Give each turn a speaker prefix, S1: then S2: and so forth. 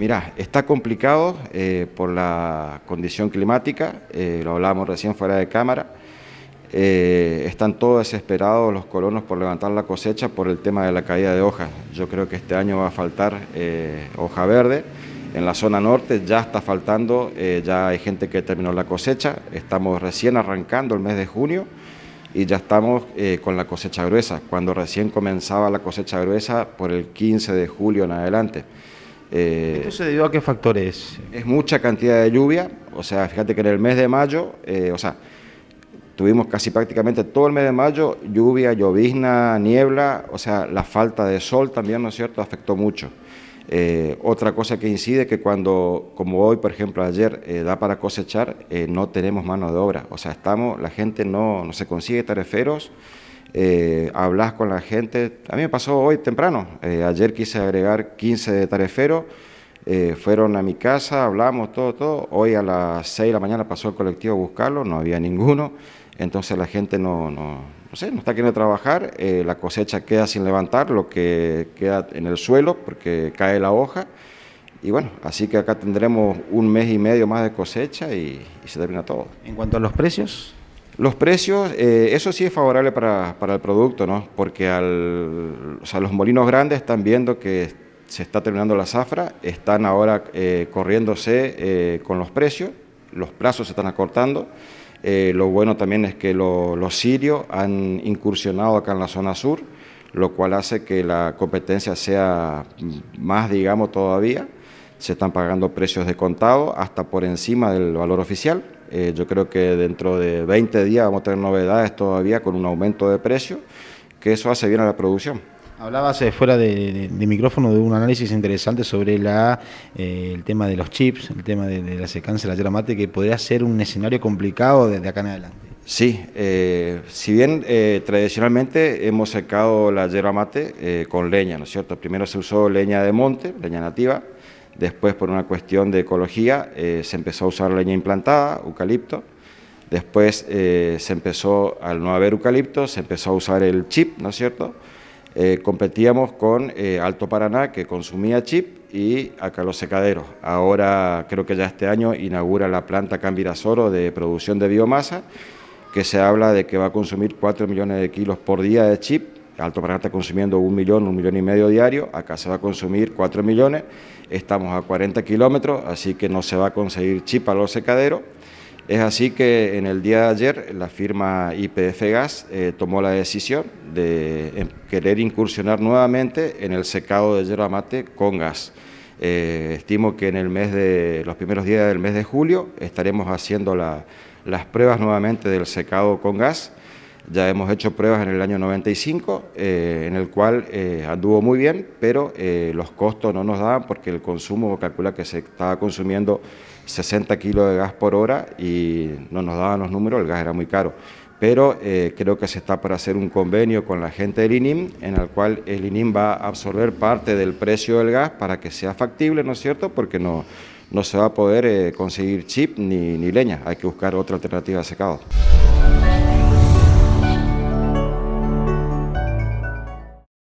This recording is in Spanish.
S1: Mirá, está complicado eh, por la condición climática, eh, lo hablábamos recién fuera de cámara. Eh, están todos desesperados los colonos por levantar la cosecha por el tema de la caída de hojas. Yo creo que este año va a faltar hoja verde. En la zona norte ya está faltando, ya hay gente que terminó la cosecha. Estamos recién arrancando el mes de junio y ya estamos con la cosecha gruesa, cuando recién comenzaba la cosecha gruesa por el 15 de julio en adelante. Eh, ¿Esto se debió a qué factores? Es mucha cantidad de lluvia, o sea, fíjate que en el mes de mayo, eh, o sea, tuvimos casi prácticamente todo el mes de mayo lluvia, llovizna, niebla, o sea, la falta de sol también, ¿no es cierto?, afectó mucho. Eh, otra cosa que incide que cuando, como hoy, por ejemplo, ayer eh, da para cosechar, no tenemos mano de obra. O sea, estamos, la gente no, no se consigue tareferos, eh, hablas con la gente. A mí me pasó hoy temprano, eh, ayer quise agregar 15 de tareferos, eh, fueron a mi casa, hablamos, todo, todo. Hoy a las 6 de la mañana pasó el colectivo a buscarlo, no había ninguno, entonces la gente no, no, no sé, no está queriendo trabajar, la cosecha queda sin levantar, lo que queda en el suelo porque cae la hoja. Y bueno, así que acá tendremos un mes y medio más de cosecha y se termina todo. En cuanto a los precios, los precios, eh, eso sí es favorable para, el producto, ¿no? Porque al, los molinos grandes están viendo que se está terminando la zafra, están ahora eh, corriéndose eh, con los precios, los plazos se están acortando. lo bueno también es que los sirios han incursionado acá en la zona sur, lo cual hace que la competencia sea más, digamos, todavía. Se están pagando precios de contado hasta por encima del valor oficial eh, yo creo que dentro de 20 días vamos a tener novedades todavía con un aumento de precio, que eso hace bien a la producción. Hablabas eh, fuera de, micrófono de un análisis interesante sobre eh, el tema de los chips, el tema de, la secancia de la yerba mate, que podría ser un escenario complicado desde acá en adelante. Sí, si bien tradicionalmente hemos secado la yerba mate con leña, ¿no es cierto? Primero se usó leña de monte, leña nativa, Después, por una cuestión de ecología, eh, se empezó a usar leña implantada, eucalipto. Después eh, se empezó, al no haber eucalipto, se empezó a usar el chip, ¿no es cierto? Eh, competíamos con Alto Paraná, que consumía chip, y acá los secaderos. Ahora, creo que ya este año, inaugura la planta Cambirasoro de producción de biomasa, que se habla de que va a consumir 4 millones de kilos por día de chip Alto Paraná está consumiendo un millón, un millón y medio diario, acá se va a consumir cuatro millones, estamos a 40 kilómetros, así que no se va a conseguir chip a los secaderos. Es así que en el día de ayer la firma IPF Gas eh, tomó la decisión de eh, querer incursionar nuevamente en el secado de yerba mate con gas. Eh, estimo que en el mes de los primeros días del mes de julio estaremos haciendo las pruebas nuevamente del secado con gas ya hemos hecho pruebas en el año 95, eh, en el cual eh, anduvo muy bien, pero eh, los costos no nos daban porque el consumo calcula que se estaba consumiendo 60 kilos de gas por hora y no nos daban los números, el gas era muy caro. Pero creo que se está para hacer un convenio con la gente del INIM, en el cual el INIM va a absorber parte del precio del gas para que sea factible, ¿no es cierto? Porque no, se va a poder conseguir chip ni, ni leña, hay que buscar otra alternativa de secado.